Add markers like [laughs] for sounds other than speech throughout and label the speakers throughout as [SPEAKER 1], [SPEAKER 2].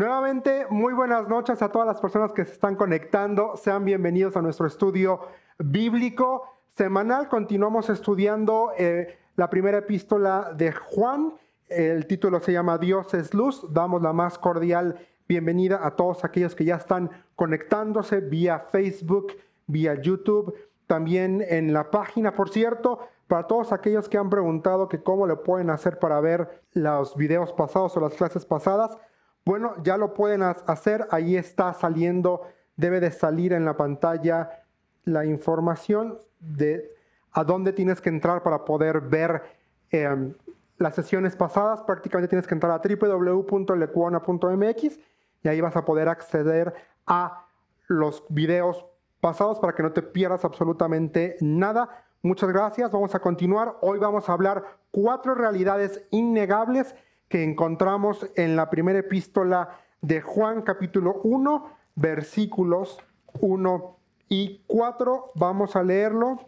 [SPEAKER 1] Nuevamente, muy buenas noches a todas las personas que se están conectando. Sean bienvenidos a nuestro estudio bíblico semanal. Continuamos estudiando eh, la primera epístola de Juan. El título se llama Dios es luz. Damos la más cordial bienvenida a todos aquellos que ya están conectándose vía Facebook, vía YouTube, también en la página, por cierto. Para todos aquellos que han preguntado que cómo lo pueden hacer para ver los videos pasados o las clases pasadas, bueno, ya lo pueden hacer, ahí está saliendo, debe de salir en la pantalla la información de a dónde tienes que entrar para poder ver em, las sesiones pasadas. Prácticamente tienes que entrar a www.lecuona.mx y ahí vas a poder acceder a los videos pasados para que no te pierdas absolutamente nada. Muchas gracias, vamos a continuar. Hoy vamos a hablar cuatro realidades innegables que encontramos en la primera epístola de Juan capítulo 1, versículos 1 y 4. Vamos a leerlo.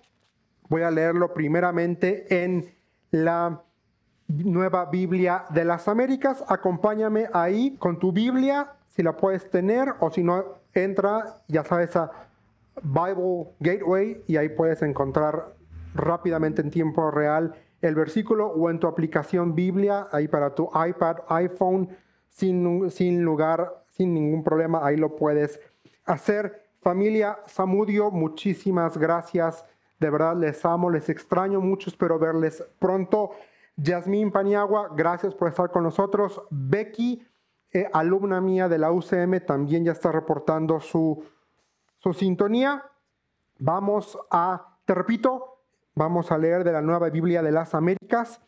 [SPEAKER 1] Voy a leerlo primeramente en la Nueva Biblia de las Américas. Acompáñame ahí con tu Biblia, si la puedes tener, o si no, entra, ya sabes, a Bible Gateway y ahí puedes encontrar rápidamente en tiempo real el versículo o en tu aplicación Biblia, ahí para tu iPad, iPhone, sin, sin lugar, sin ningún problema, ahí lo puedes hacer. Familia Samudio, muchísimas gracias. De verdad les amo, les extraño mucho, espero verles pronto. Yasmín Paniagua, gracias por estar con nosotros. Becky, eh, alumna mía de la UCM, también ya está reportando su, su sintonía. Vamos a, te repito, Vamos a leer de la Nueva Biblia de las Américas.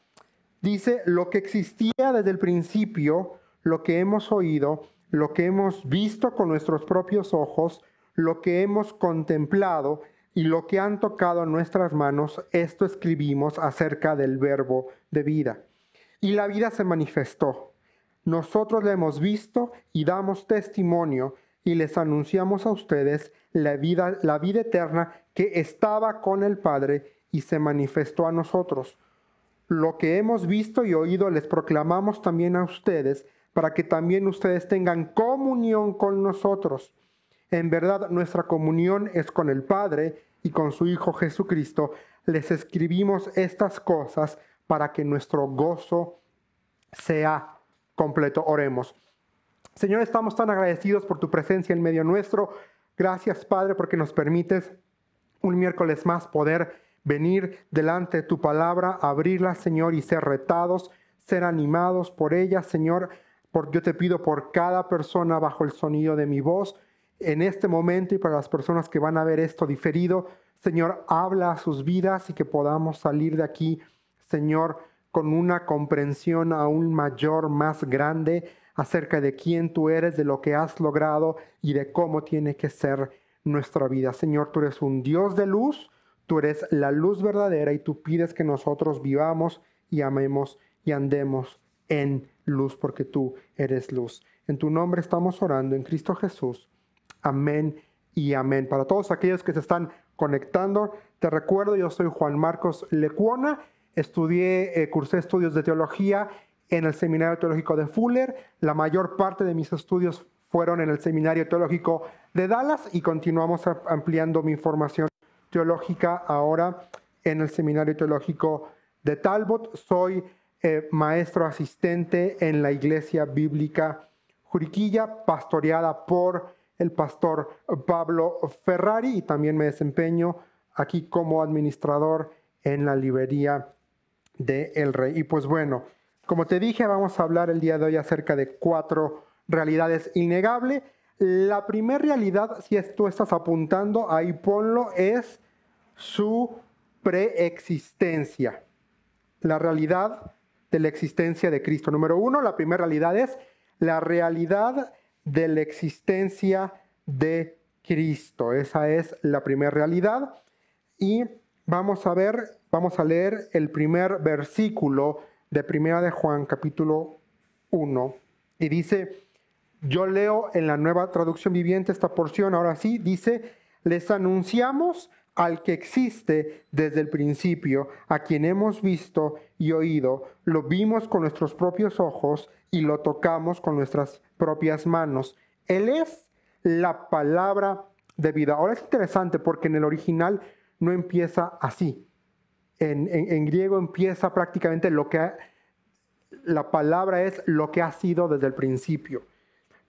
[SPEAKER 1] Dice, lo que existía desde el principio, lo que hemos oído, lo que hemos visto con nuestros propios ojos, lo que hemos contemplado y lo que han tocado nuestras manos, esto escribimos acerca del verbo de vida. Y la vida se manifestó. Nosotros la hemos visto y damos testimonio y les anunciamos a ustedes vida, la vida eterna que estaba con el Padre y se manifestó a nosotros. Lo que hemos visto y oído les proclamamos también a ustedes, para que también ustedes tengan comunión con nosotros. En verdad, nuestra comunión es con el Padre y con su Hijo Jesucristo. Les escribimos estas cosas para que nuestro gozo sea completo. Oremos. Señor, estamos tan agradecidos por tu presencia en medio nuestro. Gracias, Padre, porque nos permites un miércoles más poder venir delante de tu palabra, abrirla, Señor, y ser retados, ser animados por ella, Señor. porque yo te pido por cada persona bajo el sonido de mi voz, en este momento y para las personas que van a ver esto diferido, Señor, habla a sus vidas y que podamos salir de aquí, Señor, con una comprensión aún mayor, más grande acerca de quién tú eres, de lo que has logrado y de cómo tiene que ser nuestra vida. Señor, tú eres un Dios de luz, Tú eres la luz verdadera y tú pides que nosotros vivamos y amemos y andemos en luz porque tú eres luz. En tu nombre estamos orando en Cristo Jesús. Amén y amén. Para todos aquellos que se están conectando, te recuerdo, yo soy Juan Marcos Lecuona, estudié, eh, cursé estudios de teología en el Seminario Teológico de Fuller, la mayor parte de mis estudios fueron en el Seminario Teológico de Dallas y continuamos ampliando mi información teológica ahora en el Seminario Teológico de Talbot. Soy eh, maestro asistente en la Iglesia Bíblica Juriquilla, pastoreada por el pastor Pablo Ferrari y también me desempeño aquí como administrador en la librería de El Rey. Y pues bueno, como te dije, vamos a hablar el día de hoy acerca de cuatro realidades innegables. La primera realidad, si tú estás apuntando, ahí ponlo, es su preexistencia, la realidad de la existencia de Cristo. Número uno, la primera realidad es la realidad de la existencia de Cristo. Esa es la primera realidad. Y vamos a ver, vamos a leer el primer versículo de Primera de Juan, capítulo 1. Y dice, yo leo en la nueva traducción viviente esta porción, ahora sí, dice, les anunciamos al que existe desde el principio, a quien hemos visto y oído, lo vimos con nuestros propios ojos y lo tocamos con nuestras propias manos. Él es la palabra de vida. Ahora es interesante porque en el original no empieza así. En, griego empieza prácticamente lo que la palabra es lo que ha sido desde el principio.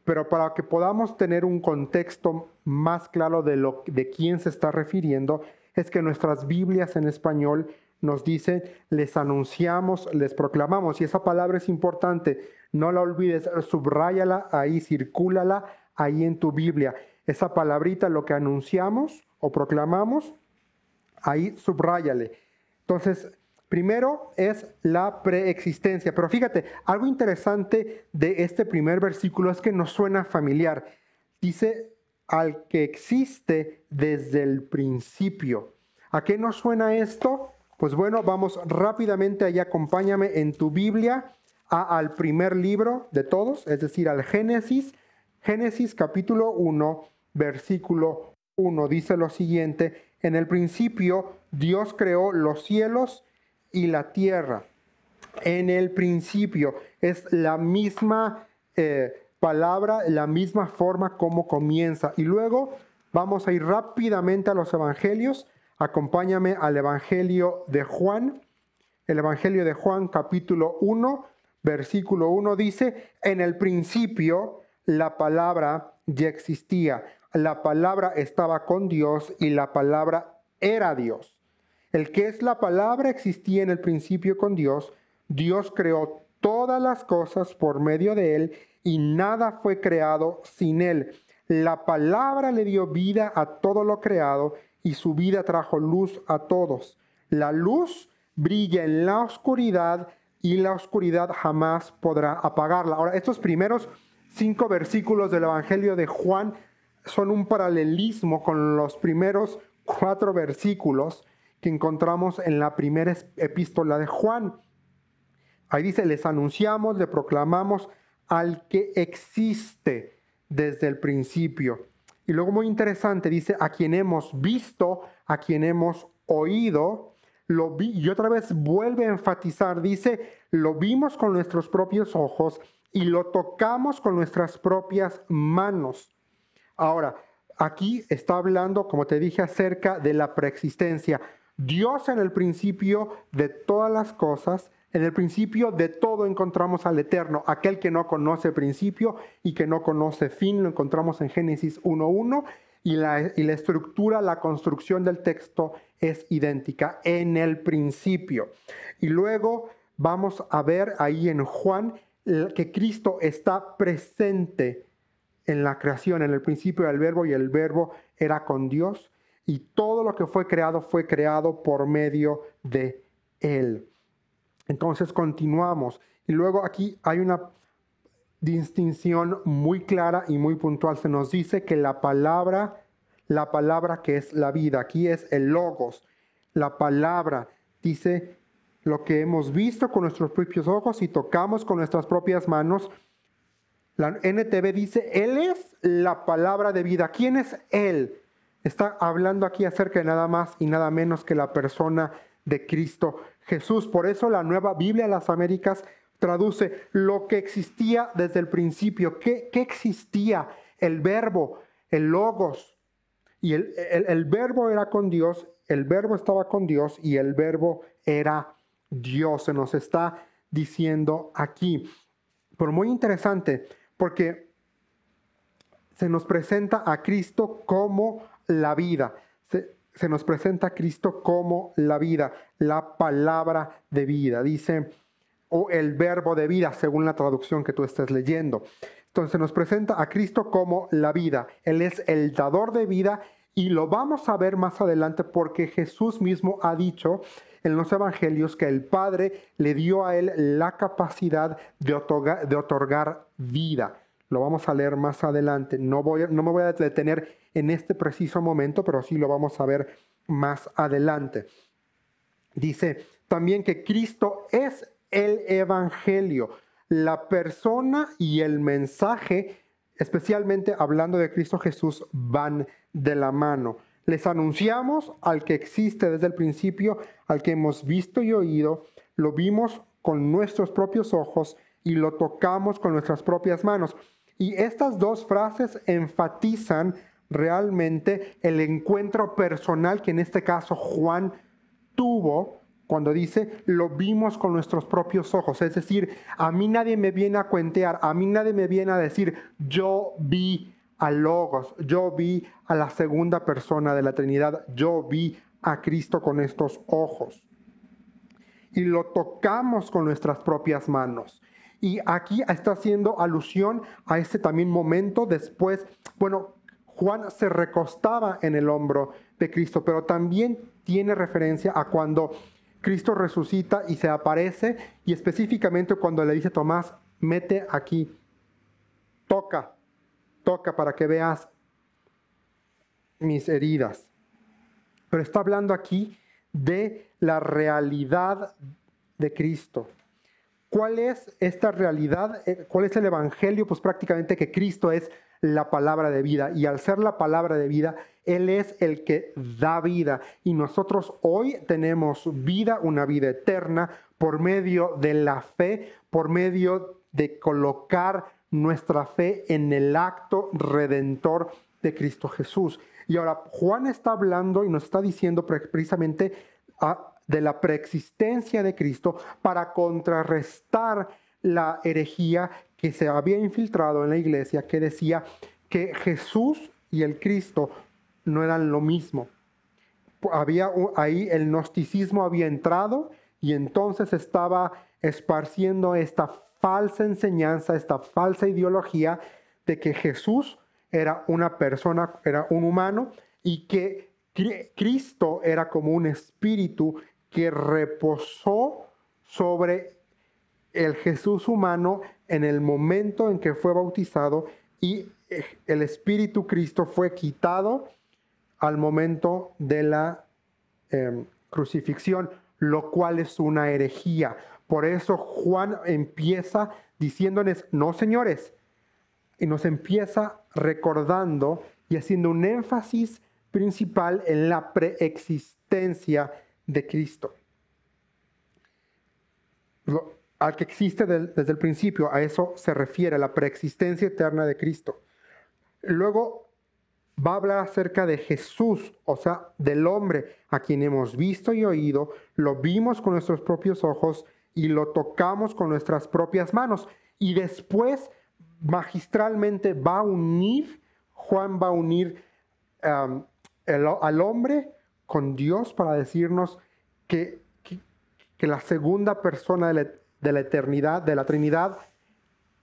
[SPEAKER 1] Pero para que podamos tener un contexto más claro de, lo, de quién se está refiriendo es que nuestras Biblias en español nos dicen, les anunciamos, les proclamamos. Y esa palabra es importante, no la olvides, subráyala ahí, circúlala ahí en tu Biblia. Esa palabrita, lo que anunciamos o proclamamos, ahí subráyale. Entonces, primero es la preexistencia. Pero fíjate, algo interesante de este primer versículo es que nos suena familiar. Dice, al que existe desde el principio. ¿A qué nos suena esto? Pues bueno, vamos rápidamente allá, acompáñame en tu Biblia al primer libro de todos, es decir, al Génesis, Génesis capítulo 1, versículo 1, dice lo siguiente, en el principio Dios creó los cielos y la tierra. En el principio es la misma... Eh, palabra, la misma forma como comienza. Y luego vamos a ir rápidamente a los evangelios. Acompáñame al Evangelio de Juan. El Evangelio de Juan capítulo 1, versículo 1 dice, en el principio la palabra ya existía, la palabra estaba con Dios y la palabra era Dios. El que es la palabra existía en el principio con Dios, Dios creó todas las cosas por medio de él y nada fue creado sin él. La palabra le dio vida a todo lo creado y su vida trajo luz a todos. La luz brilla en la oscuridad y la oscuridad jamás podrá apagarla. Ahora, estos primeros cinco versículos del Evangelio de Juan son un paralelismo con los primeros cuatro versículos que encontramos en la primera epístola de Juan. Ahí dice, les anunciamos, le proclamamos al que existe desde el principio. Y luego muy interesante, dice, a quien hemos visto, a quien hemos oído, lo vi, y otra vez vuelve a enfatizar, dice, lo vimos con nuestros propios ojos y lo tocamos con nuestras propias manos. Ahora, aquí está hablando, como te dije, acerca de la preexistencia. Dios en el principio de todas las cosas, en el principio de todo encontramos al Eterno, aquel que no conoce principio y que no conoce fin, lo encontramos en Génesis 1.1 y la, y la estructura, la construcción del texto es idéntica en el principio. Y luego vamos a ver ahí en Juan que Cristo está presente en la creación, en el principio del verbo y el verbo era con Dios y todo lo que fue creado fue creado por medio de Él. Entonces continuamos. Y luego aquí hay una distinción muy clara y muy puntual. Se nos dice que la palabra, la palabra que es la vida, aquí es el logos, la palabra, dice lo que hemos visto con nuestros propios ojos y tocamos con nuestras propias manos. La NTV dice, Él es la palabra de vida. ¿Quién es Él? Está hablando aquí acerca de nada más y nada menos que la persona de Cristo Jesús. Por eso la nueva Biblia de las Américas traduce lo que existía desde el principio. ¿Qué, existía? El verbo, el logos. Y el, el, el verbo era con Dios, el verbo estaba con Dios y el verbo era Dios. Se nos está diciendo aquí. Pero muy interesante porque se nos presenta a Cristo como la vida se nos presenta a Cristo como la vida, la palabra de vida, dice, o el verbo de vida, según la traducción que tú estés leyendo. Entonces nos presenta a Cristo como la vida. Él es el dador de vida y lo vamos a ver más adelante porque Jesús mismo ha dicho en los evangelios que el Padre le dio a él la capacidad de otorgar, vida. Lo vamos a leer más adelante. No, voy, no me voy a detener en este preciso momento, pero sí lo vamos a ver más adelante. Dice también que Cristo es el Evangelio, la persona y el mensaje, especialmente hablando de Cristo Jesús, van de la mano. Les anunciamos al que existe desde el principio, al que hemos visto y oído, lo vimos con nuestros propios ojos y lo tocamos con nuestras propias manos. Y estas dos frases enfatizan realmente el encuentro personal que en este caso Juan tuvo cuando dice, lo vimos con nuestros propios ojos. Es decir, a mí nadie me viene a cuentear, a mí nadie me viene a decir, yo vi a Logos, yo vi a la segunda persona de la Trinidad, yo vi a Cristo con estos ojos. Y lo tocamos con nuestras propias manos. Y aquí está haciendo alusión a este también momento después, bueno, Juan se recostaba en el hombro de Cristo, pero también tiene referencia a cuando Cristo resucita y se aparece, y específicamente cuando le dice a Tomás, mete aquí, toca, toca para que veas mis heridas. Pero está hablando aquí de la realidad de Cristo. ¿Cuál es esta realidad? Eh, ¿Cuál es el Evangelio? Pues prácticamente que Cristo es la palabra de vida. Y al ser la palabra de vida, Él es el que da vida. Y nosotros hoy tenemos vida, una vida eterna, por medio de la fe, por medio de colocar nuestra fe en el acto redentor de Cristo Jesús. Y ahora Juan está hablando y nos está diciendo precisamente ah, de la preexistencia de Cristo para contrarrestar la herejía que se había infiltrado en la iglesia que decía que Jesús y el Cristo no eran lo mismo. Había ahí el gnosticismo había entrado y entonces estaba esparciendo esta falsa enseñanza, esta falsa ideología de que Jesús era una persona, era un humano y que Cristo era como un espíritu que reposó sobre el Jesús humano en el momento en que fue bautizado y eh, el Espíritu Cristo fue quitado al momento de la em, crucifixión, lo cual es una herejía. Por eso Juan empieza diciéndoles, no señores, y nos empieza recordando y haciendo un énfasis principal en la preexistencia de Cristo al que existe desde el principio, a eso se refiere la preexistencia eterna de Cristo. Luego va a hablar acerca de Jesús, o sea, del hombre a quien hemos visto y oído, lo vimos con nuestros propios ojos y lo tocamos con nuestras propias manos. Y después, magistralmente, va a unir, Juan va a unir al hombre con Dios para decirnos que, que, la segunda persona de de la eternidad, de la Trinidad,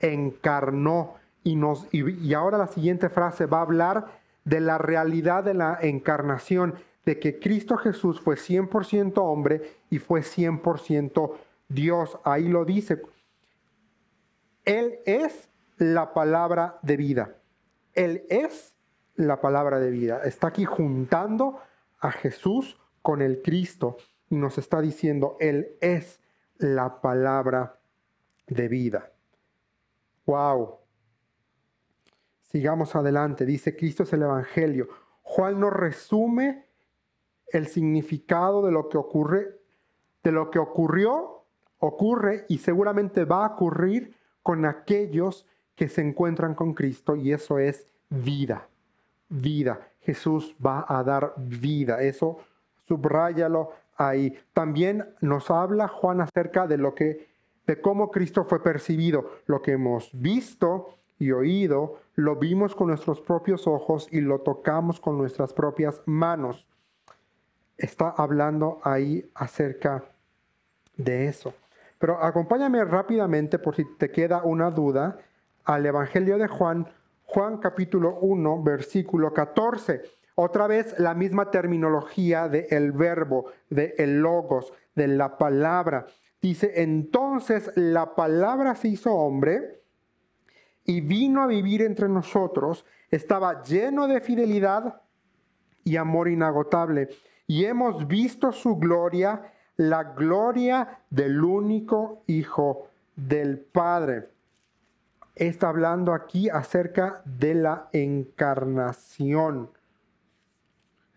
[SPEAKER 1] encarnó. Y, nos, y, ahora la siguiente frase va a hablar de la realidad de la encarnación, de que Cristo Jesús fue 100% hombre y fue 100% Dios. Ahí lo dice. Él es la palabra de vida. Él es la palabra de vida. Está aquí juntando a Jesús con el Cristo y nos está diciendo, Él es la palabra de vida. ¡Wow! Sigamos adelante. Dice Cristo es el Evangelio. Juan nos resume el significado de lo que ocurre, de lo que ocurrió, ocurre y seguramente va a ocurrir con aquellos que se encuentran con Cristo y eso es vida. Vida. Jesús va a dar vida. Eso subráyalo, ahí. También nos habla Juan acerca de lo que de cómo Cristo fue percibido, lo que hemos visto y oído, lo vimos con nuestros propios ojos y lo tocamos con nuestras propias manos. Está hablando ahí acerca de eso. Pero acompáñame rápidamente por si te queda una duda al Evangelio de Juan, Juan capítulo 1, versículo 14 otra vez la misma terminología del verbo, del el logos, de la palabra. Dice, entonces la palabra se hizo hombre y vino a vivir entre nosotros, estaba lleno de fidelidad y amor inagotable. Y hemos visto su gloria, la gloria del único Hijo del Padre. Está hablando aquí acerca de la encarnación.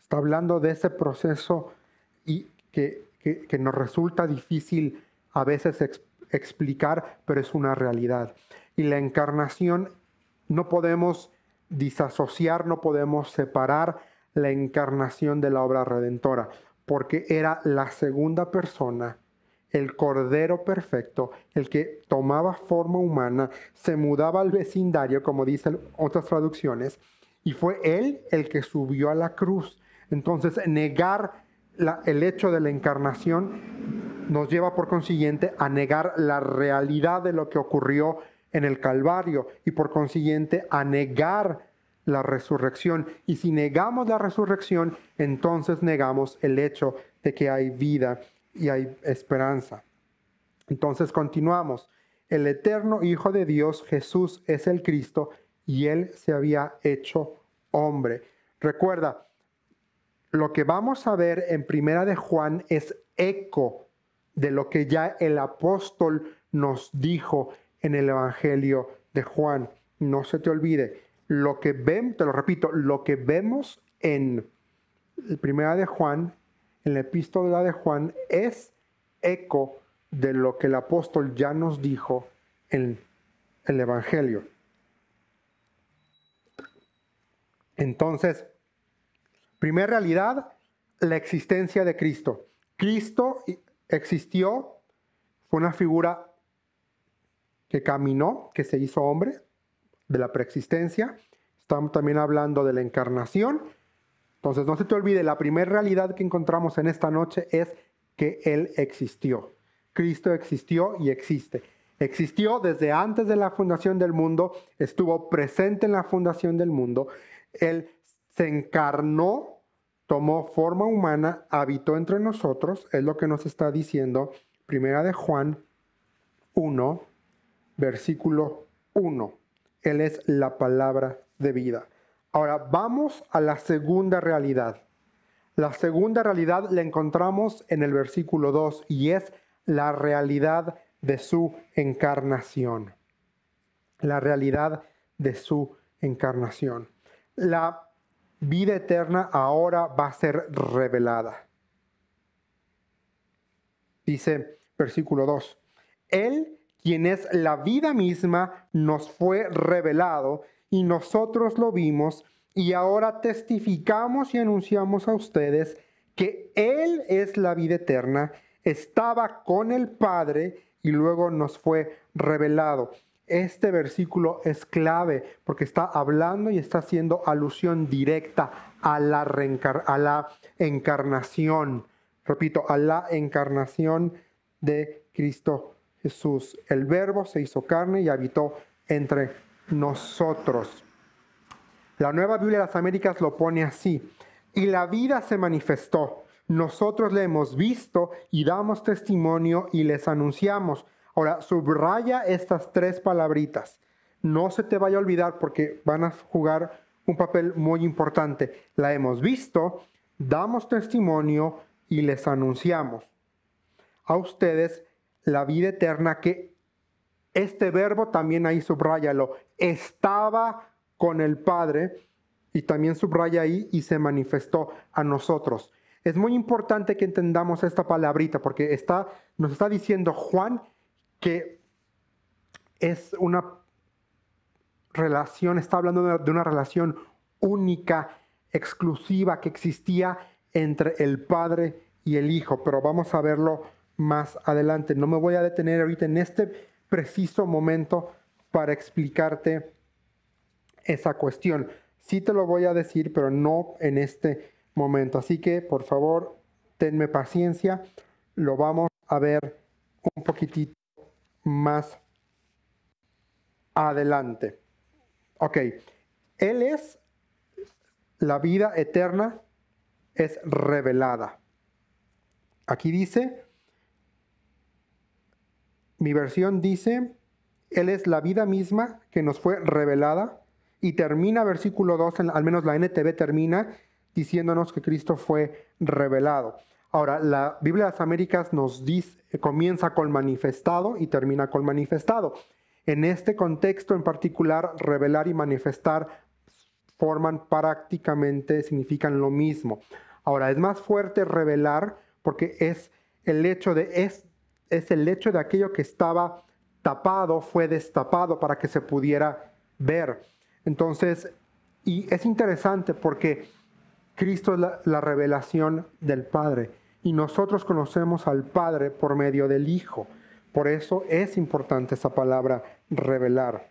[SPEAKER 1] Está hablando de ese proceso y que, nos resulta difícil a veces explicar, pero es una realidad. Y la encarnación no podemos disasociar, no podemos separar la encarnación de la obra redentora, porque era la segunda persona, el Cordero Perfecto, el que tomaba forma humana, se mudaba al vecindario, como dicen otras traducciones, y fue él el que subió a la cruz entonces, negar el hecho de la encarnación nos lleva por consiguiente a negar la realidad de lo que ocurrió en el Calvario y por consiguiente a negar la resurrección. Y si negamos la resurrección, entonces negamos el hecho de que hay vida y hay esperanza. Entonces continuamos. El eterno Hijo de Dios, Jesús, es el Cristo y Él se había hecho hombre. Recuerda, lo que vamos a ver en Primera de Juan es eco de lo que ya el apóstol nos dijo en el Evangelio de Juan. No se te olvide, lo que vemos, te lo repito, lo que vemos en Primera de Juan, en la epístola de Juan, es eco de lo que el apóstol ya nos dijo en el Evangelio. Entonces, Primera realidad, la existencia de Cristo. Cristo existió, fue una figura que caminó, que se hizo hombre, de la preexistencia. Estamos también hablando de la encarnación. Entonces, no se te olvide, la primera realidad que encontramos en esta noche es que Él existió. Cristo existió y existe. Existió desde antes de la fundación del mundo, estuvo presente en la fundación del mundo. Él se encarnó tomó forma humana, habitó entre nosotros, es lo que nos está diciendo Primera de Juan 1, versículo 1. Él es la palabra de vida. Ahora vamos a la segunda realidad. La segunda realidad la encontramos en el versículo 2 y es la realidad de su encarnación. La realidad de su encarnación. La vida eterna ahora va a ser revelada. Dice versículo 2, Él quien es la vida misma nos fue revelado y nosotros lo vimos y ahora testificamos y anunciamos a ustedes que Él es la vida eterna, estaba con el Padre y luego nos fue revelado. Este versículo es clave porque está hablando y está haciendo alusión directa a la, a la encarnación. Repito, a la encarnación de Cristo Jesús. El verbo se hizo carne y habitó entre nosotros. La nueva Biblia de las Américas lo pone así. Y la vida se manifestó. Nosotros le hemos visto y damos testimonio y les anunciamos Ahora, subraya estas tres palabritas. No se te vaya a olvidar porque van a jugar un papel muy importante. La hemos visto, damos testimonio y les anunciamos a ustedes la vida eterna que este verbo también ahí lo Estaba con el Padre y también subraya ahí y se manifestó a nosotros. Es muy importante que entendamos esta palabrita porque está, nos está diciendo Juan que es una relación, está hablando de una, relación única, exclusiva, que existía entre el Padre y el Hijo, pero vamos a verlo más adelante. No me voy a detener ahorita en este preciso momento para explicarte esa cuestión. Sí te lo voy a decir, pero no en este momento. Así que, por favor, tenme paciencia. Lo vamos a ver un poquitito más adelante. Ok, Él es la vida eterna, es revelada. Aquí dice, mi versión dice, Él es la vida misma que nos fue revelada y termina versículo 2, al menos la NTV termina diciéndonos que Cristo fue revelado. Ahora, la Biblia de las Américas nos dice, comienza con manifestado y termina con manifestado. En este contexto en particular, revelar y manifestar forman prácticamente, significan lo mismo. Ahora, es más fuerte revelar porque es el hecho de, es, es el hecho de aquello que estaba tapado, fue destapado para que se pudiera ver. Entonces, y es interesante porque Cristo es la, revelación del Padre y nosotros conocemos al Padre por medio del Hijo. Por eso es importante esa palabra revelar.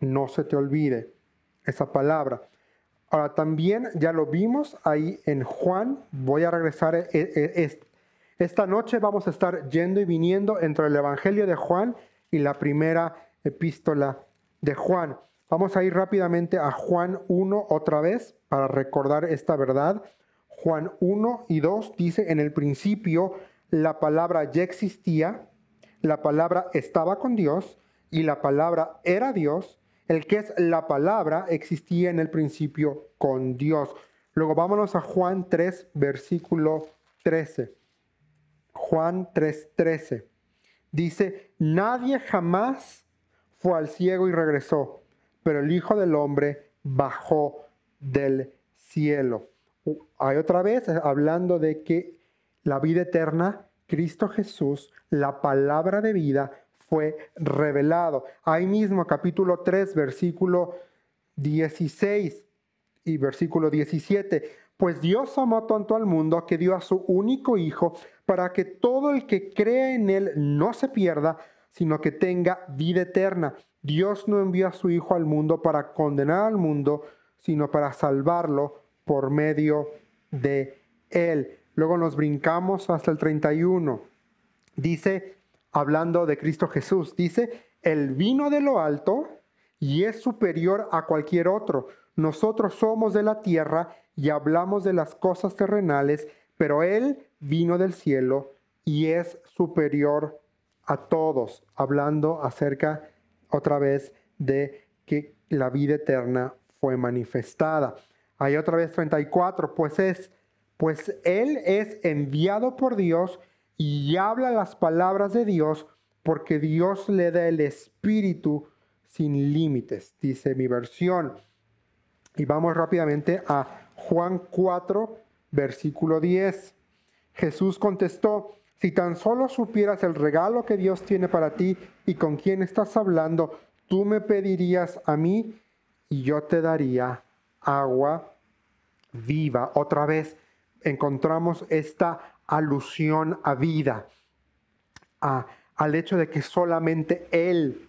[SPEAKER 1] No se te olvide esa palabra. Ahora también ya lo vimos ahí en Juan. Voy a regresar. Eh, eh, eh, esta noche vamos a estar yendo y viniendo entre el Evangelio de Juan y la primera epístola de Juan. Vamos a ir rápidamente a Juan 1 otra vez para recordar esta verdad. Juan 1 y 2 dice, en el principio la palabra ya existía, la palabra estaba con Dios y la palabra era Dios. El que es la palabra existía en el principio con Dios. Luego vámonos a Juan 3, versículo 13. Juan 3, 13. Dice, nadie jamás fue al ciego y regresó, pero el Hijo del Hombre bajó del cielo. Hay otra vez eh, hablando de que la vida eterna, Cristo Jesús, la palabra de vida, fue revelado. Ahí mismo, capítulo 3, versículo 16 y versículo 17. Pues Dios amó tanto al mundo que dio a su único Hijo para que todo el que cree en Él no se pierda, sino que tenga vida eterna. Dios no envió a su Hijo al mundo para condenar al mundo, sino para salvarlo por medio de Él. Luego nos brincamos hasta el 31. Dice, hablando de Cristo Jesús, dice, el vino de lo alto y es superior a cualquier otro. Nosotros somos de la tierra y hablamos de las cosas terrenales, pero Él vino del cielo y es superior a todos, hablando acerca otra vez de que la vida eterna fue manifestada. Hay otra vez 34, pues es, pues Él es enviado por Dios y habla las palabras de Dios porque Dios le da el espíritu sin límites, dice mi versión. Y vamos rápidamente a Juan 4, versículo 10. Jesús contestó, si tan solo supieras el regalo que Dios tiene para ti y con quién estás hablando, tú me pedirías a mí y yo te daría agua viva. Otra vez encontramos esta alusión a vida, al hecho de que solamente Él,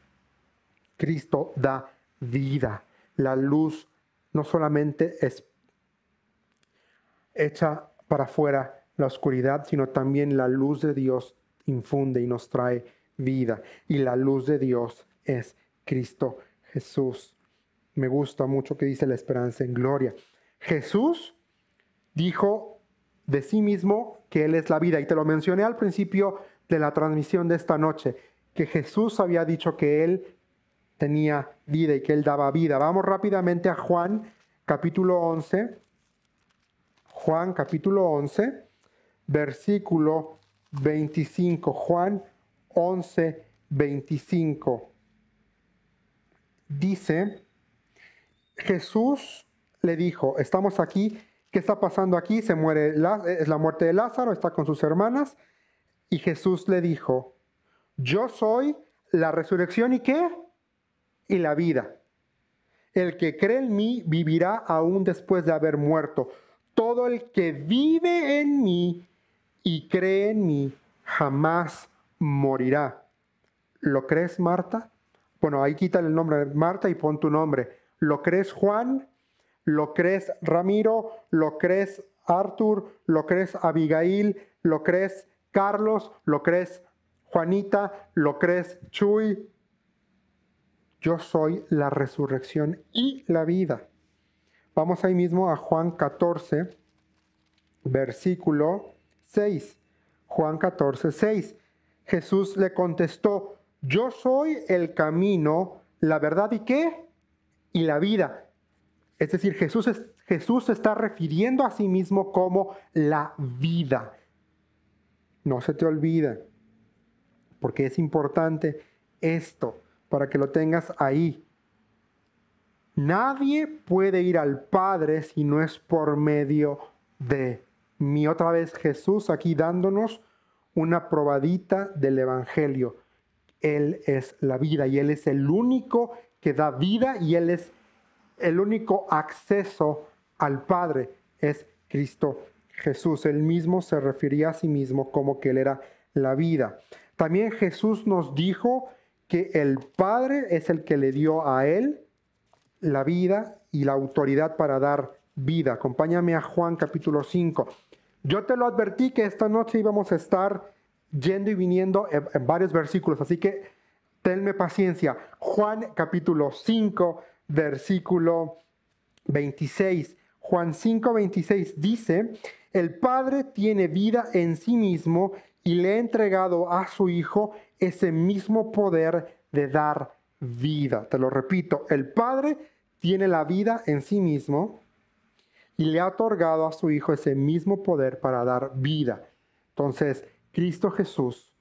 [SPEAKER 1] Cristo, da vida. La luz no solamente es hecha para afuera, la oscuridad, sino también la luz de Dios infunde y nos trae vida. Y la luz de Dios es Cristo Jesús. Me gusta mucho que dice la esperanza en gloria. Jesús dijo de sí mismo que Él es la vida. Y te lo mencioné al principio de la transmisión de esta noche, que Jesús había dicho que Él tenía vida y que Él daba vida. Vamos rápidamente a Juan capítulo 11. Juan capítulo 11 versículo 25. Juan 11, 25. Dice, Jesús le dijo, estamos aquí, ¿qué está pasando aquí? Se muere, es la muerte de Lázaro, está con sus hermanas. Y Jesús le dijo, yo soy la resurrección y qué? Y la vida. El que cree en mí vivirá aún después de haber muerto. Todo el que vive en mí y cree en mí, jamás morirá. ¿Lo crees, Marta? Bueno, ahí quítale el nombre de Marta y pon tu nombre. ¿Lo crees, Juan? ¿Lo crees, Ramiro? ¿Lo crees, Arthur? ¿Lo crees, Abigail? ¿Lo crees, Carlos? ¿Lo crees, Juanita? ¿Lo crees, Chuy? Yo soy la resurrección y la vida. Vamos ahí mismo a Juan 14, versículo 6. Juan 14, 6. Jesús le contestó, yo soy el camino, la verdad y qué? Y la vida. Es decir, Jesús, Jesús se está refiriendo a sí mismo como la vida. No se te olvida, porque es importante esto para que lo tengas ahí. Nadie puede ir al Padre si no es por medio de mi otra vez Jesús aquí dándonos una probadita del Evangelio. Él es la vida y Él es el único que da vida y Él es el único acceso al Padre, es Cristo Jesús. Él mismo se refería a sí mismo como que Él era la vida. También Jesús nos dijo que el Padre es el que le dio a Él la vida y la autoridad para dar vida. Acompáñame a Juan capítulo 5. Yo te lo advertí que esta noche íbamos a estar yendo y viniendo en, varios versículos, así que tenme paciencia. Juan capítulo 5, versículo 26. Juan 5, 26 dice, el Padre tiene vida en sí mismo y le ha entregado a su Hijo ese mismo poder de dar vida. Te lo repito, el Padre tiene la vida en sí mismo y le ha otorgado a su Hijo ese mismo poder para dar vida. Entonces, Cristo Jesús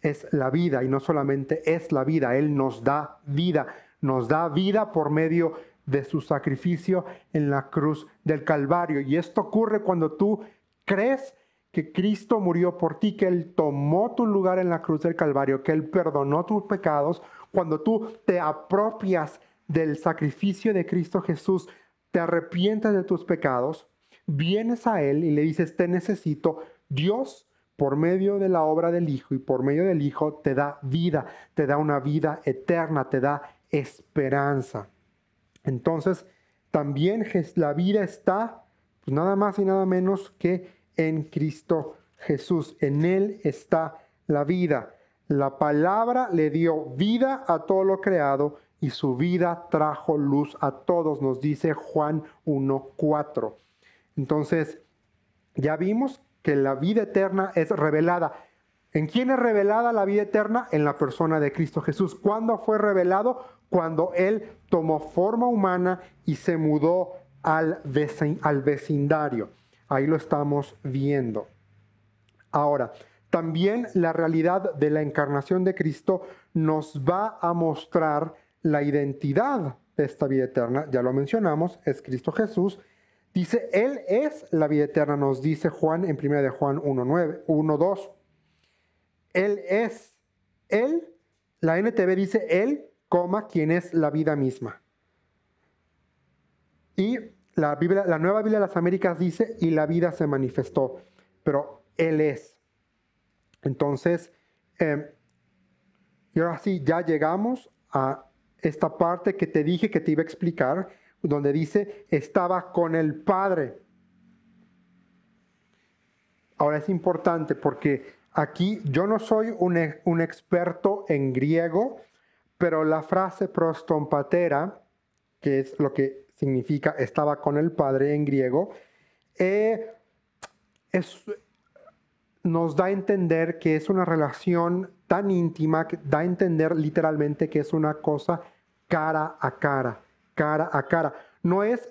[SPEAKER 1] es la vida y no solamente es la vida, Él nos da vida, nos da vida por medio de su sacrificio en la cruz del Calvario. Y esto ocurre cuando tú crees que Cristo murió por ti, que Él tomó tu lugar en la cruz del Calvario, que Él perdonó tus pecados, cuando tú te apropias del sacrificio de Cristo Jesús, te arrepientas de tus pecados, vienes a Él y le dices, te necesito, Dios por medio de la obra del Hijo y por medio del Hijo te da vida, te da una vida eterna, te da esperanza. Entonces, también la vida está pues, nada más y nada menos que en Cristo Jesús. En Él está la vida. La palabra le dio vida a todo lo creado y su vida trajo luz a todos, nos dice Juan 1.4. Entonces, ya vimos que la vida eterna es revelada. ¿En quién es revelada la vida eterna? En la persona de Cristo Jesús. ¿Cuándo fue revelado? Cuando Él tomó forma humana y se mudó al, vecindario. Ahí lo estamos viendo. Ahora, también la realidad de la encarnación de Cristo nos va a mostrar la identidad de esta vida eterna, ya lo mencionamos, es Cristo Jesús. Dice, Él es la vida eterna, nos dice Juan en 1 de Juan 1.2. Él es, Él, la NTV dice Él, coma, quien es la vida misma. Y la, Biblia, la nueva Biblia de las Américas dice, y la vida se manifestó, pero Él es. Entonces, eh, y ahora sí, ya llegamos a esta parte que te dije que te iba a explicar, donde dice, estaba con el Padre. Ahora es importante porque aquí yo no soy un, experto en griego, pero la frase prostompatera, que es lo que significa estaba con el Padre en griego, eh, nos da a entender que es una relación tan íntima que da a entender literalmente que es una cosa cara a cara, cara a cara. No es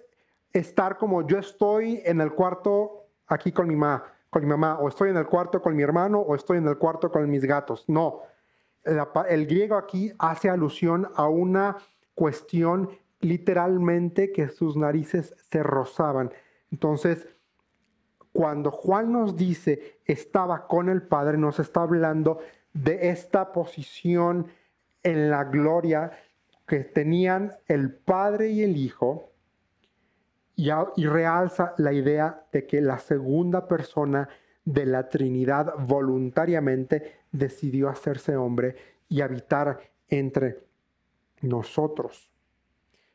[SPEAKER 1] estar como yo estoy en el cuarto aquí con mi mamá, con mi mamá, o estoy en el cuarto con mi hermano, o estoy en el cuarto con mis gatos. No, el griego aquí hace alusión a una cuestión literalmente que sus narices se rozaban. Entonces, cuando Juan nos dice estaba con el Padre, nos está hablando de esta posición en la gloria que tenían el Padre y el Hijo y, realza la idea de que la segunda persona de la Trinidad voluntariamente decidió hacerse hombre y habitar entre nosotros.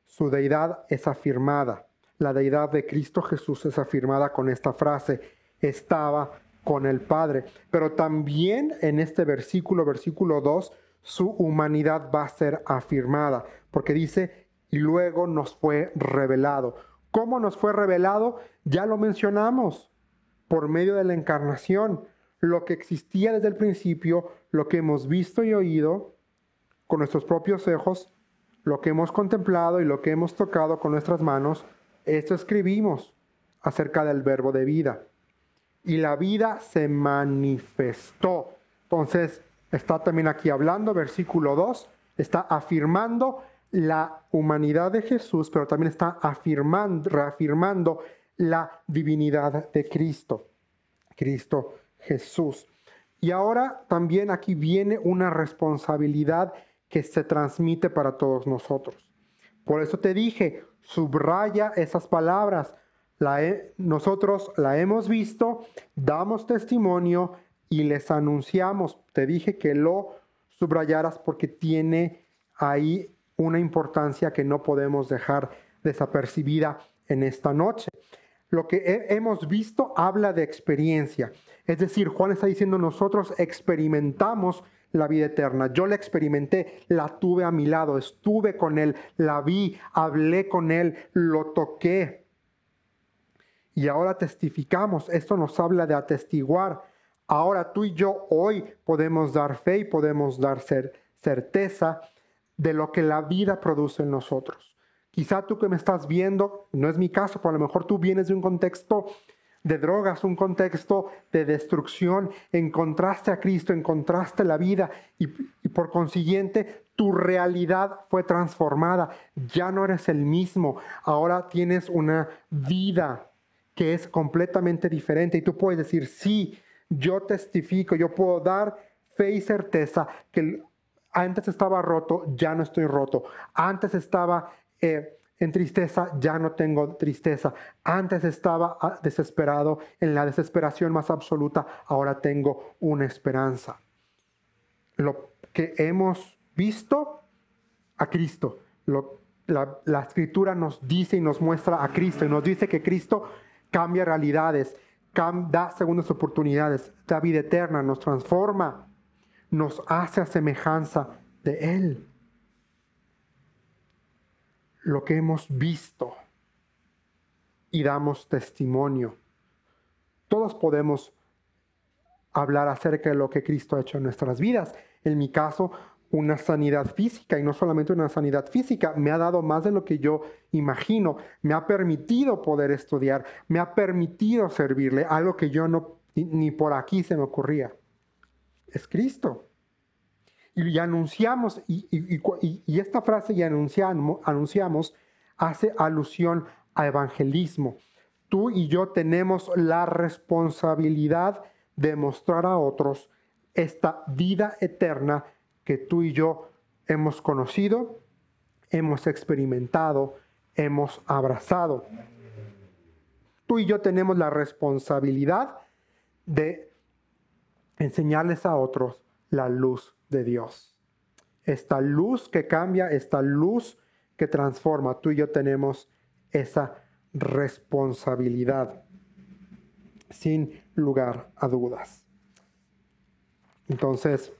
[SPEAKER 1] Su deidad es afirmada. La deidad de Cristo Jesús es afirmada con esta frase. Estaba con el Padre. Pero también en este versículo, versículo 2, su humanidad va a ser afirmada, porque dice, y luego nos fue revelado. ¿Cómo nos fue revelado? Ya lo mencionamos, por medio de la encarnación, lo que existía desde el principio, lo que hemos visto y oído con nuestros propios ojos, lo que hemos contemplado y lo que hemos tocado con nuestras manos, esto escribimos acerca del verbo de vida y la vida se manifestó. Entonces, está también aquí hablando, versículo 2, está afirmando la humanidad de Jesús, pero también está afirmando, reafirmando la divinidad de Cristo, Cristo Jesús. Y ahora también aquí viene una responsabilidad que se transmite para todos nosotros. Por eso te dije, subraya esas palabras, nosotros la hemos visto, damos testimonio y les anunciamos. Te dije que lo subrayaras porque tiene ahí una importancia que no podemos dejar desapercibida en esta noche. Lo que hemos visto habla de experiencia. Es decir, Juan está diciendo, nosotros experimentamos la vida eterna. Yo la experimenté, la tuve a mi lado, estuve con Él, la vi, hablé con Él, lo toqué y ahora testificamos. Esto nos habla de atestiguar. Ahora tú y yo hoy podemos dar fe y podemos dar certeza de lo que la vida produce en nosotros. Quizá tú que me estás viendo, no es mi caso, pero a lo mejor tú vienes de un contexto de drogas, un contexto de destrucción, encontraste a Cristo, encontraste la vida y, por consiguiente tu realidad fue transformada, ya no eres el mismo, ahora tienes una vida que es completamente diferente. Y tú puedes decir, sí, yo testifico, yo puedo dar fe y certeza que antes estaba roto, ya no estoy roto. Antes estaba... Eh, en tristeza ya no tengo tristeza. Antes estaba ah, desesperado, en la desesperación más absoluta, ahora tengo una esperanza. Lo que hemos visto a Cristo, la, la escritura nos dice y nos muestra a Cristo y nos dice que Cristo cambia realidades, da segundas oportunidades, da vida eterna, nos transforma, nos hace a semejanza de Él. Lo que hemos visto y damos testimonio. Todos podemos hablar acerca de lo que Cristo ha hecho en nuestras vidas. En mi caso, una sanidad física y no solamente una sanidad física, me ha dado más de lo que yo imagino, me ha permitido poder estudiar, me ha permitido servirle, algo que yo no ni por aquí se me ocurría. Es Cristo. Y anunciamos, y, esta frase y anunciamos hace alusión a evangelismo. Tú y yo tenemos la responsabilidad de mostrar a otros esta vida eterna que tú y yo hemos conocido, hemos experimentado, hemos abrazado. Tú y yo tenemos la responsabilidad de enseñarles a otros la luz de Dios. Esta luz que cambia, esta luz que transforma. Tú y yo tenemos esa responsabilidad, sin lugar a dudas. Entonces,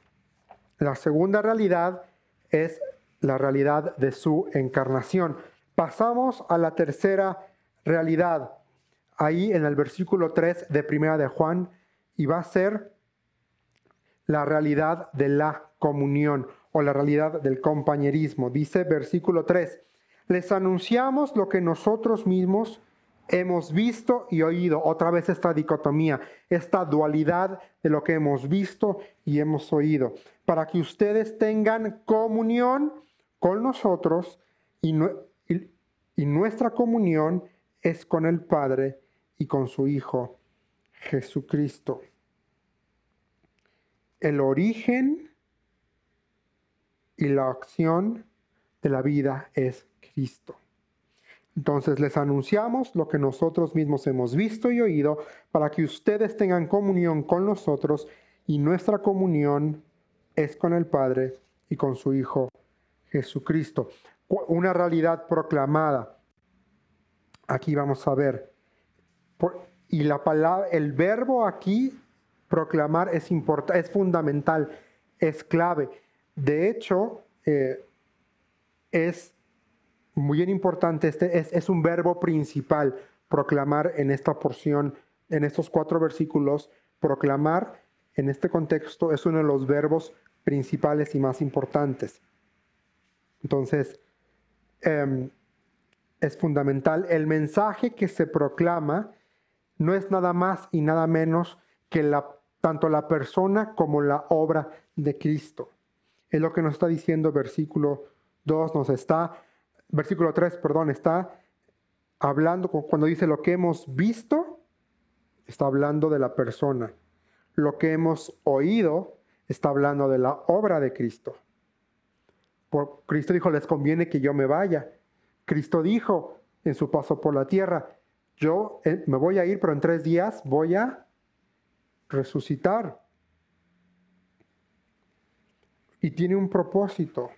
[SPEAKER 1] la segunda realidad es la realidad de su encarnación. Pasamos a la tercera realidad, ahí en el versículo 3 de Primera de Juan, y va a ser la realidad de la comunión o la realidad del compañerismo. Dice versículo 3, les anunciamos lo que nosotros mismos hemos visto y oído. Otra vez esta dicotomía, esta dualidad de lo que hemos visto y hemos oído para que ustedes tengan comunión con nosotros y, nuestra comunión es con el Padre y con su Hijo Jesucristo. El origen y la acción de la vida es Cristo. Entonces les anunciamos lo que nosotros mismos hemos visto y oído para que ustedes tengan comunión con nosotros y nuestra comunión es con el Padre y con su Hijo Jesucristo. Una realidad proclamada. Aquí vamos a ver. y la palabra, el verbo aquí, proclamar, es, es fundamental, es clave. De hecho, eh, es muy importante, este, es, es un verbo principal, proclamar en esta porción, en estos cuatro versículos, proclamar en este contexto es uno de los verbos principales y más importantes. Entonces, em, es fundamental. El mensaje que se proclama no es nada más y nada menos que la, tanto la persona como la obra de Cristo. Es lo que nos está diciendo versículo 2, nos está, versículo 3, perdón, está hablando, cuando dice lo que hemos visto, está hablando de la persona. Lo que hemos oído está hablando de la obra de Cristo. Cristo dijo, les conviene que yo me vaya. Cristo dijo en su paso por la tierra, yo eh, me voy a ir, pero en tres días voy a resucitar. Y tiene un propósito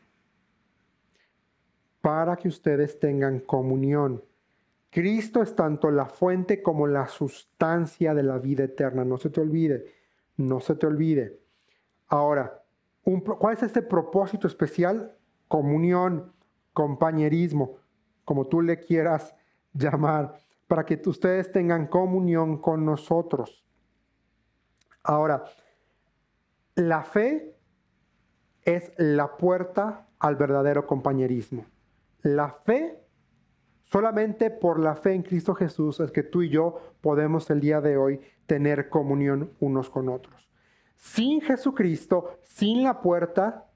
[SPEAKER 1] para que ustedes tengan comunión. Cristo es tanto la fuente como la sustancia de la vida eterna. No se te olvide, no se te olvide. Ahora, ¿cuál es este propósito especial? Comunión, compañerismo, como tú le quieras [laughs] llamar, para que ustedes tengan comunión con nosotros. Ahora, la fe es la puerta al verdadero compañerismo. La fe, solamente por la fe en Cristo Jesús es que tú y yo podemos el día de hoy tener comunión unos con otros sin Jesucristo, sin la puerta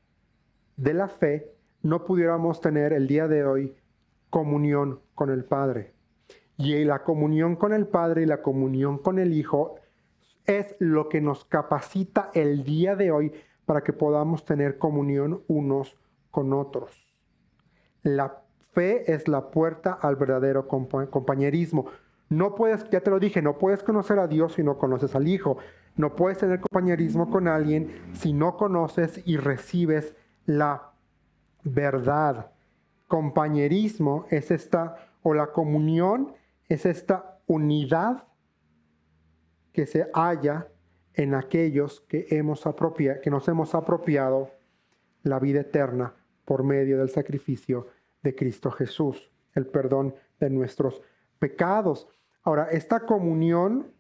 [SPEAKER 1] de la fe, no pudiéramos tener el día de hoy comunión con el Padre. Y la comunión con el Padre y la comunión con el Hijo es lo que nos capacita el día de hoy para que podamos tener comunión unos con otros. La fe es la puerta al verdadero compañerismo. No puedes, ya te lo dije, no puedes conocer a Dios si no conoces al Hijo. No puedes tener compañerismo con alguien si no conoces y recibes la verdad. Compañerismo es esta, o la comunión es esta unidad que se halla en aquellos que, hemos que nos hemos apropiado la vida eterna por medio del sacrificio de Cristo Jesús, el perdón de nuestros pecados. Ahora, esta comunión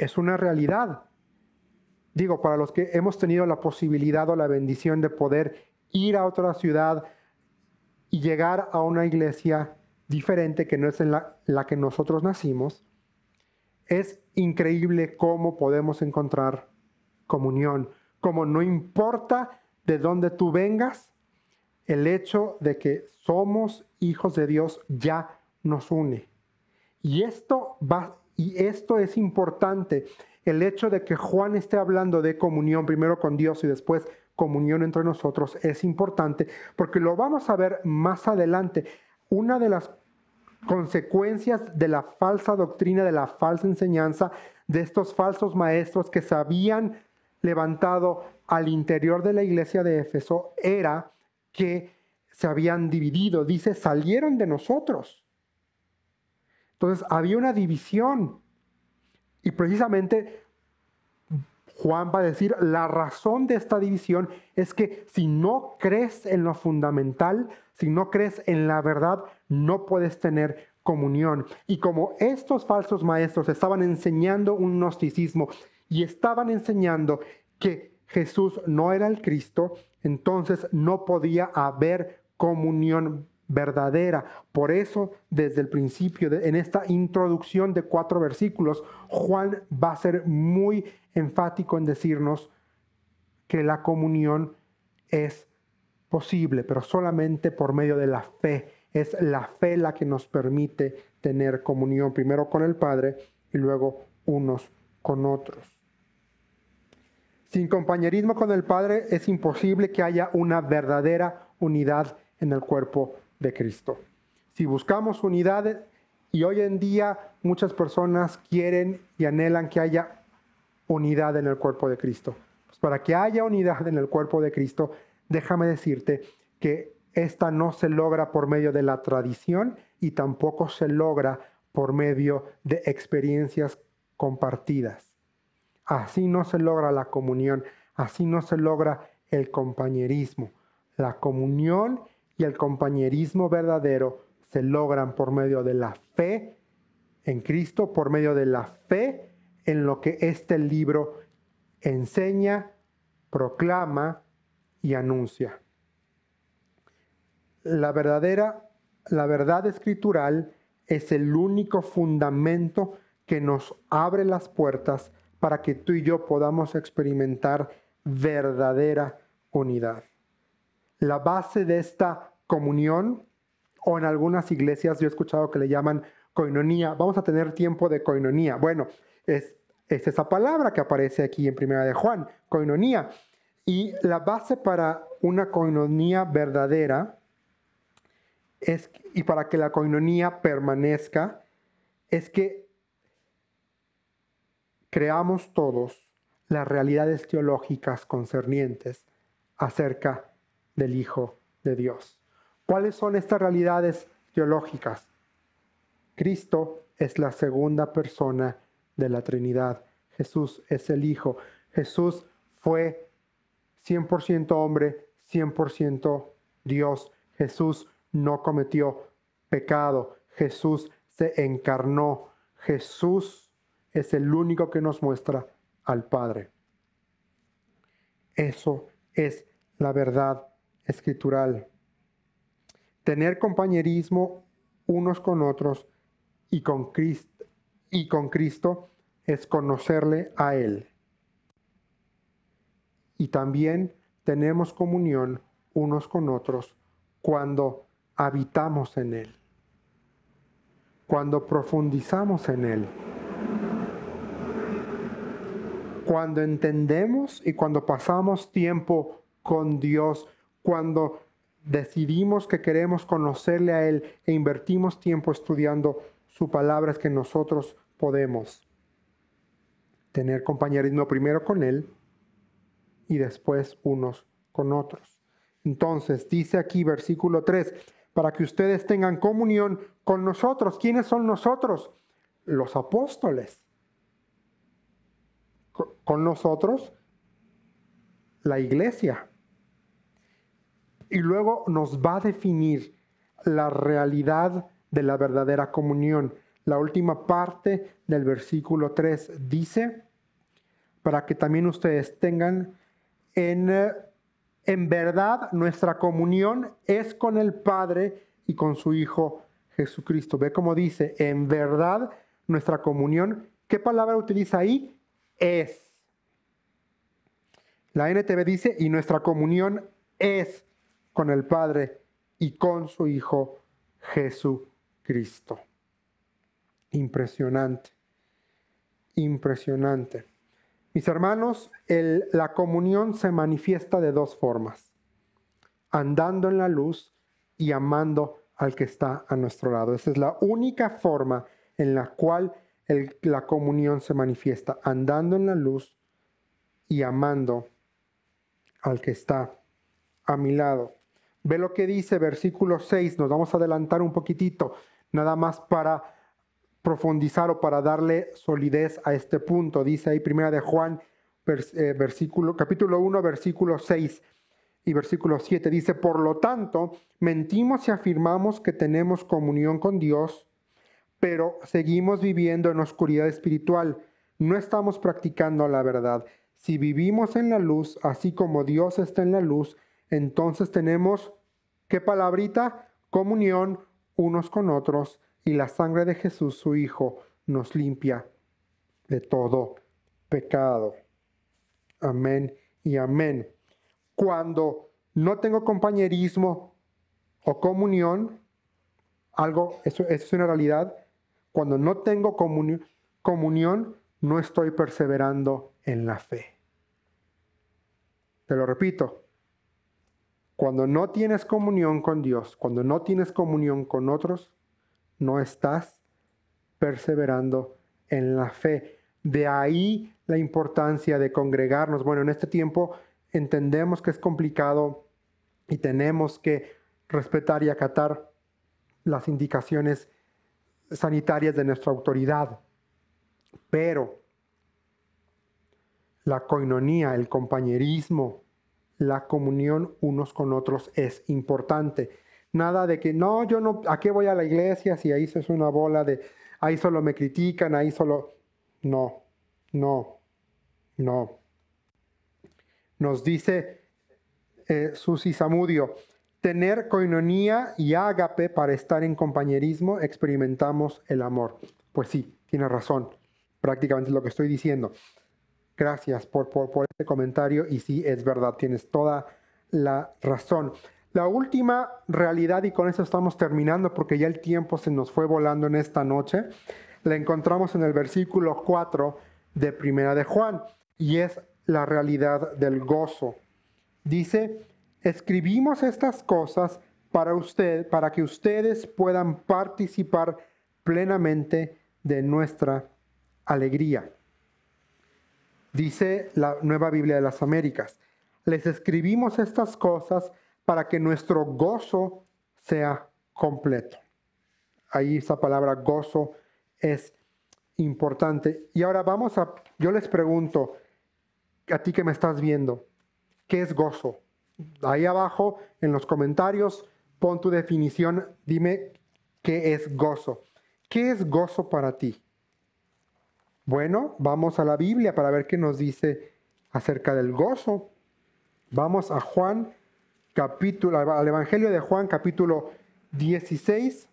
[SPEAKER 1] es una realidad. Digo, para los que hemos tenido la posibilidad o la bendición de poder ir a otra ciudad y llegar a una iglesia diferente que no es la, la que nosotros nacimos, es increíble cómo podemos encontrar comunión, como no importa de dónde tú vengas, el hecho de que somos hijos de Dios ya nos une. Y esto va, y esto es importante, el hecho de que Juan esté hablando de comunión primero con Dios y después comunión entre nosotros es importante porque lo vamos a ver más adelante. Una de las consecuencias de la falsa doctrina, de la falsa enseñanza de estos falsos maestros que se habían levantado al interior de la iglesia de Éfeso era que se habían dividido. Dice, salieron de nosotros. Entonces había una división. Y precisamente Juan va a decir, la razón de esta división es que si no crees en lo fundamental, si no crees en la verdad, no puedes tener comunión. Y como estos falsos maestros estaban enseñando un gnosticismo y estaban enseñando que Jesús no era el Cristo, entonces no podía haber comunión verdadera. Por eso, desde el principio, en esta introducción de cuatro versículos, Juan va a ser muy enfático en decirnos que la comunión es posible, pero solamente por medio de la fe. Es la fe la que nos permite tener comunión, primero con el Padre y luego unos con otros. Sin compañerismo con el Padre es imposible que haya una verdadera unidad en el cuerpo de Cristo. Si buscamos unidad, y hoy en día muchas personas quieren y anhelan que haya unidad en el cuerpo de Cristo. Pues para que haya unidad en el cuerpo de Cristo, déjame decirte que esta no se logra por medio de la tradición y tampoco se logra por medio de experiencias compartidas. Así no se logra la comunión, así no se logra el compañerismo. La comunión y el compañerismo verdadero se logran por medio de la fe en Cristo, por medio de la fe en lo que este libro enseña, proclama y anuncia. La verdadera, la verdad escritural es el único fundamento que nos abre las puertas para que tú y yo podamos experimentar verdadera unidad. La base de esta comunión o en algunas iglesias yo he escuchado que le llaman coinonía. Vamos a tener tiempo de coinonía. Bueno, es, esa palabra que aparece aquí en Primera de Juan, coinonía. Y la base para una coinonía verdadera es, y para que la coinonía permanezca es que creamos todos las realidades teológicas concernientes acerca del Hijo de Dios. ¿Cuáles son estas realidades teológicas? Cristo es la segunda persona de la Trinidad. Jesús es el Hijo. Jesús fue 100% hombre, 100% Dios. Jesús no cometió pecado. Jesús se encarnó. Jesús es el único que nos muestra al Padre. Eso es la verdad escritural tener compañerismo unos con otros y con, Cristo, es conocerle a Él. Y también tenemos comunión unos con otros cuando habitamos en Él, cuando profundizamos en Él, cuando entendemos y cuando pasamos tiempo con Dios, cuando decidimos que queremos conocerle a Él e invertimos tiempo estudiando su palabra, es que nosotros podemos tener compañerismo primero con Él y después unos con otros. Entonces, dice aquí versículo 3, para que ustedes tengan comunión con nosotros. ¿Quiénes son nosotros? Los apóstoles. Con nosotros, la iglesia y luego nos va a definir la realidad de la verdadera comunión. La última parte del versículo 3 dice, para que también ustedes tengan en, eh, en verdad nuestra comunión es con el Padre y con su Hijo Jesucristo. Ve cómo dice, en verdad nuestra comunión. ¿Qué palabra utiliza ahí? Es. La NTV dice, y nuestra comunión es con el Padre y con su Hijo Jesucristo. Impresionante, impresionante. Mis hermanos, la comunión se manifiesta de dos formas, andando en la luz y amando al que está a nuestro lado. Esa es la única forma en la cual la comunión se manifiesta, andando en la luz y amando al que está a mi lado. Ve lo que dice versículo 6, nos vamos a adelantar un poquitito, nada más para profundizar o para darle solidez a este punto. Dice ahí primera de Juan, eh, versículo, capítulo 1, versículo 6 y versículo 7. Dice, por lo tanto, mentimos y afirmamos que tenemos comunión con Dios, pero seguimos viviendo en oscuridad espiritual. No estamos practicando la verdad. Si vivimos en la luz, así como Dios está en la luz, entonces tenemos, ¿qué palabrita? Comunión unos con otros y la sangre de Jesús, su Hijo, nos limpia de todo pecado. Amén y amén. Cuando no tengo compañerismo o comunión, algo, eso, es una realidad, cuando no tengo comunión, no estoy perseverando en la fe. Te lo repito, cuando no tienes comunión con Dios, cuando no tienes comunión con otros, no estás perseverando en la fe. De ahí la importancia de congregarnos. Bueno, en este tiempo entendemos que es complicado y tenemos que respetar y acatar las indicaciones sanitarias de nuestra autoridad. Pero la coinonía, el compañerismo, la comunión unos con otros es importante. Nada de que, no, yo no, ¿a qué voy a la iglesia si ahí es una bola de, ahí solo me critican, ahí solo... No, no, no. Nos dice eh, Susi Samudio, tener coinonía y ágape para estar en compañerismo, experimentamos el amor. Pues sí, tiene razón, prácticamente lo que estoy diciendo. Gracias por, por, este comentario y sí, es verdad, tienes toda la razón. La última realidad, y con eso estamos terminando porque ya el tiempo se nos fue volando en esta noche, la encontramos en el versículo 4 de Primera de Juan, y es la realidad del gozo. Dice, escribimos estas cosas para usted, para que ustedes puedan participar plenamente de nuestra alegría. Dice la Nueva Biblia de las Américas, les escribimos estas cosas para que nuestro gozo sea completo. Ahí esa palabra gozo es importante. Y ahora vamos a, yo les pregunto, a ti que me estás viendo, ¿qué es gozo? Ahí abajo en los comentarios pon tu definición, dime qué es gozo. ¿Qué es gozo para ti? Bueno, vamos a la Biblia para ver qué nos dice acerca del gozo. Vamos a Juan capítulo al Evangelio de Juan capítulo 16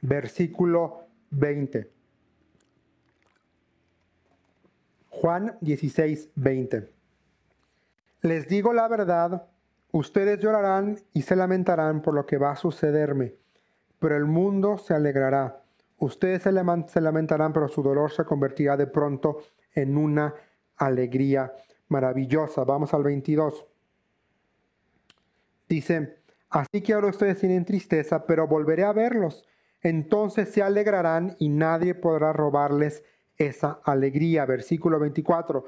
[SPEAKER 1] versículo 20. Juan 16, 20. Les digo la verdad, ustedes llorarán y se lamentarán por lo que va a sucederme, pero el mundo se alegrará. Ustedes se, lamentarán, pero su dolor se convertirá de pronto en una alegría maravillosa. Vamos al 22. Dice, así que ahora ustedes tienen tristeza, pero volveré a verlos. Entonces se alegrarán y nadie podrá robarles esa alegría. Versículo 24.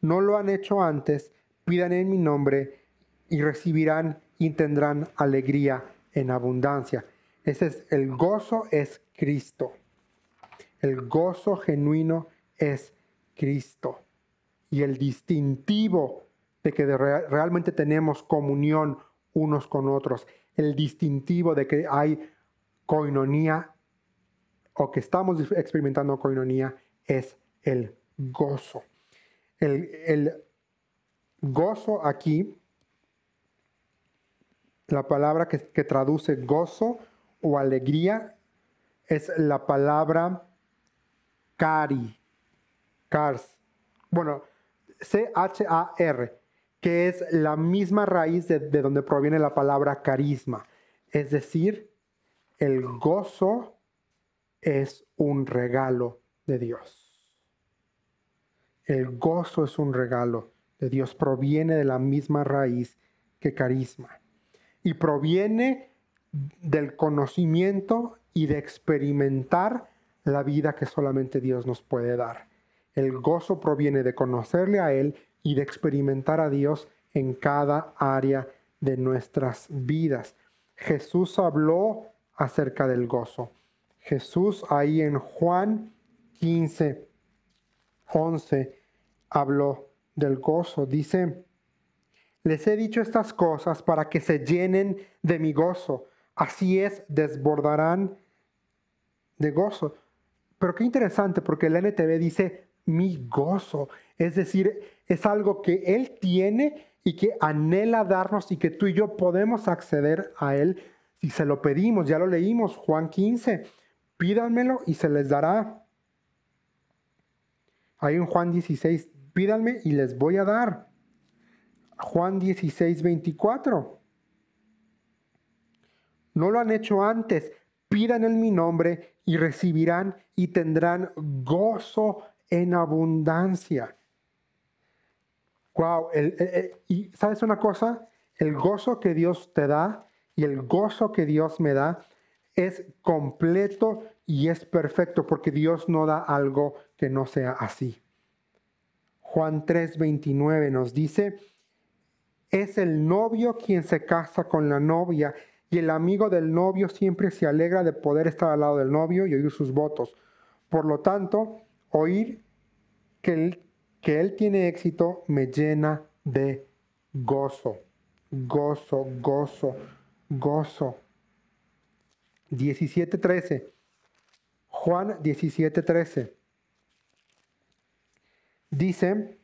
[SPEAKER 1] No lo han hecho antes, pidan en mi nombre y recibirán y tendrán alegría en abundancia. Ese es el gozo es Cristo. El gozo genuino es Cristo. Y el distintivo de que realmente tenemos comunión unos con otros, el distintivo de que hay coinonía o que estamos experimentando coinonía es el gozo. El, gozo aquí, la palabra que traduce gozo, o alegría es la palabra cari, cars, bueno, C-H-A-R, que es la misma raíz de, de donde proviene la palabra carisma, es decir, el gozo es un regalo de Dios. El gozo es un regalo de Dios, proviene de la misma raíz que carisma. Y proviene del conocimiento y de experimentar la vida que solamente Dios nos puede dar. El gozo proviene de conocerle a Él y de experimentar a Dios en cada área de nuestras vidas. Jesús habló acerca del gozo. Jesús ahí en Juan 15, 11 habló del gozo. Dice, les he dicho estas cosas para que se llenen de mi gozo Así es, desbordarán de gozo. Pero qué interesante, porque el NTV dice mi gozo. Es decir, es algo que Él tiene y que anhela darnos y que tú y yo podemos acceder a Él si se lo pedimos. Ya lo leímos, Juan 15. Pídanmelo y se les dará. Hay un Juan 16, pídanme y les voy a dar. Juan 16, 24 no lo han hecho antes, pidan en mi nombre y recibirán y tendrán gozo en abundancia. Wow, y sabes una cosa, el gozo que Dios te da y el gozo que Dios me da es completo y es perfecto porque Dios no da algo que no sea así. Juan 3:29 nos dice, es el novio quien se casa con la novia y el amigo del novio siempre se alegra de poder estar al lado del novio y oír sus votos. Por lo tanto, oír que él, que tiene éxito me llena de gozo, gozo, gozo, gozo. 17.13. Juan 17.13. Dice,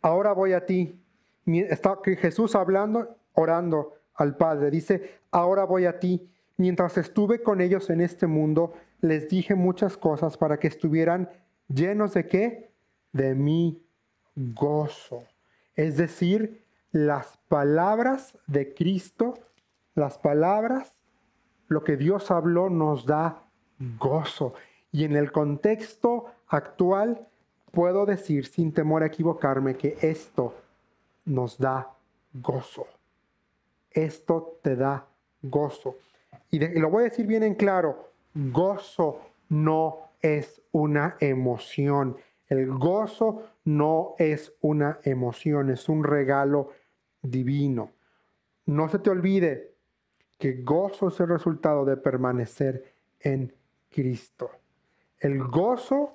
[SPEAKER 1] ahora voy a ti. Está Jesús hablando, orando al Padre. Dice, ahora voy a ti. Mientras estuve con ellos en este mundo, les dije muchas cosas para que estuvieran llenos de qué? De mi gozo. Es decir, las palabras de Cristo, las palabras, lo que Dios habló nos da gozo. Y en el contexto actual, puedo decir sin temor a equivocarme que esto nos da gozo esto te da gozo. Y, lo voy a decir bien en claro, gozo no es una emoción. El gozo no es una emoción, es un regalo divino. No se te olvide que gozo es el resultado de permanecer en Cristo. El gozo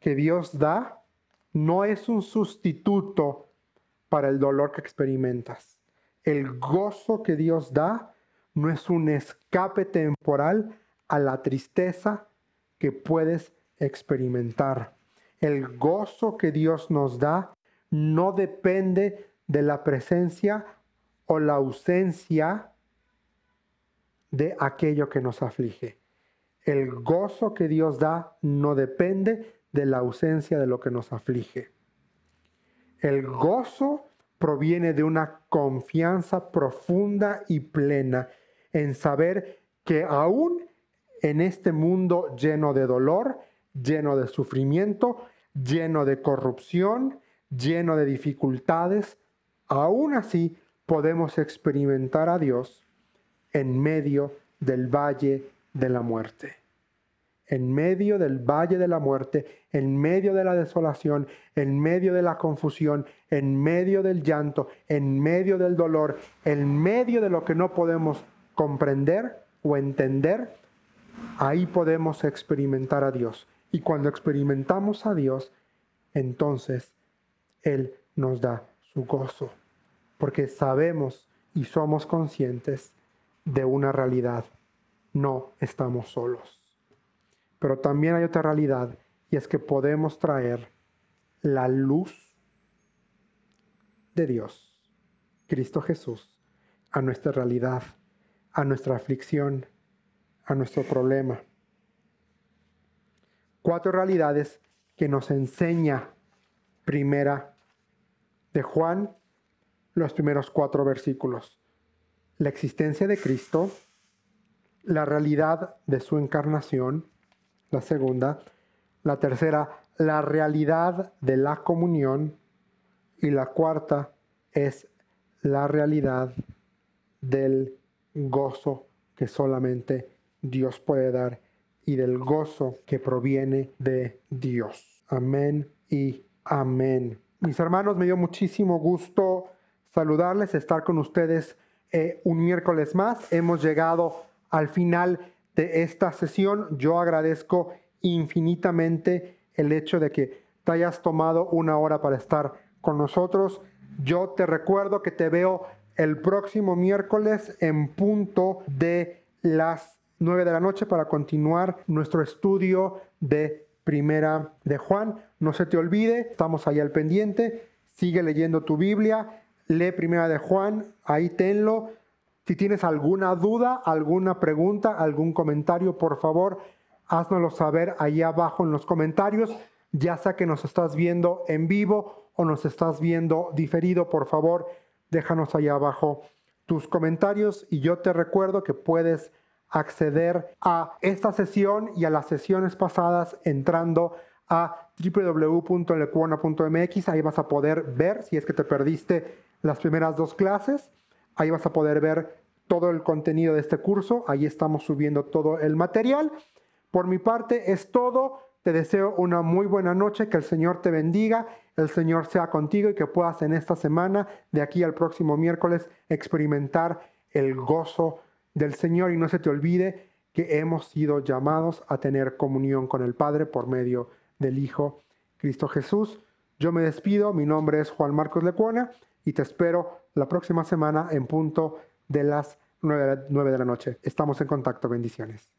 [SPEAKER 1] que Dios da no es un sustituto para el dolor que experimentas. El gozo que Dios da no es un escape temporal a la tristeza que puedes experimentar. El gozo que Dios nos da no depende de la presencia o la ausencia de aquello que nos aflige. El gozo que Dios da no depende de la ausencia de lo que nos aflige. El gozo proviene de una confianza profunda y plena en saber que aún en este mundo lleno de dolor, lleno de sufrimiento, lleno de corrupción, lleno de dificultades, aún así podemos experimentar a Dios en medio del valle de la muerte en medio del valle de la muerte, en medio de la desolación, en medio de la confusión, en medio del llanto, en medio del dolor, en medio de lo que no podemos comprender o entender, ahí podemos experimentar a Dios. Y cuando experimentamos a Dios, entonces Él nos da su gozo, porque sabemos y somos conscientes de una realidad. No estamos solos. Pero también hay otra realidad y es que podemos traer la luz de Dios, Cristo Jesús, a nuestra realidad, a nuestra aflicción, a nuestro problema. Cuatro realidades que nos enseña primera de Juan los primeros cuatro versículos. La existencia de Cristo, la realidad de su encarnación, la segunda. La tercera, la realidad de la comunión. Y la cuarta es la realidad del gozo que solamente Dios puede dar y del gozo que proviene de Dios. Amén y amén. Mis hermanos, me dio muchísimo gusto saludarles, estar con ustedes eh, un miércoles más. Hemos llegado al final de esta sesión. Yo agradezco infinitamente el hecho de que te hayas tomado una hora para estar con nosotros. Yo te recuerdo que te veo el próximo miércoles en punto de las 9 de la noche para continuar nuestro estudio de Primera de Juan. No se te olvide, estamos ahí al pendiente. Sigue leyendo tu Biblia, lee Primera de Juan, ahí tenlo si tienes alguna duda, alguna pregunta, algún comentario, por favor, háznoslo saber ahí abajo en los comentarios, ya sea que nos estás viendo en vivo o nos estás viendo diferido, por favor, déjanos ahí abajo tus comentarios y yo te recuerdo que puedes acceder a esta sesión y a las sesiones pasadas entrando a www.lecuona.mx. Ahí vas a poder ver si es que te perdiste las primeras dos clases Ahí vas a poder ver todo el contenido de este curso. Ahí estamos subiendo todo el material. Por mi parte es todo. Te deseo una muy buena noche, que el Señor te bendiga, el Señor sea contigo y que puedas en esta semana, de aquí al próximo miércoles, experimentar el gozo del Señor y no se te olvide que hemos sido llamados a tener comunión con el Padre por medio del Hijo Cristo Jesús. Yo me despido, mi nombre es Juan Marcos Lecuona y te espero la próxima semana en punto de las 9 de la noche. Estamos en contacto. Bendiciones.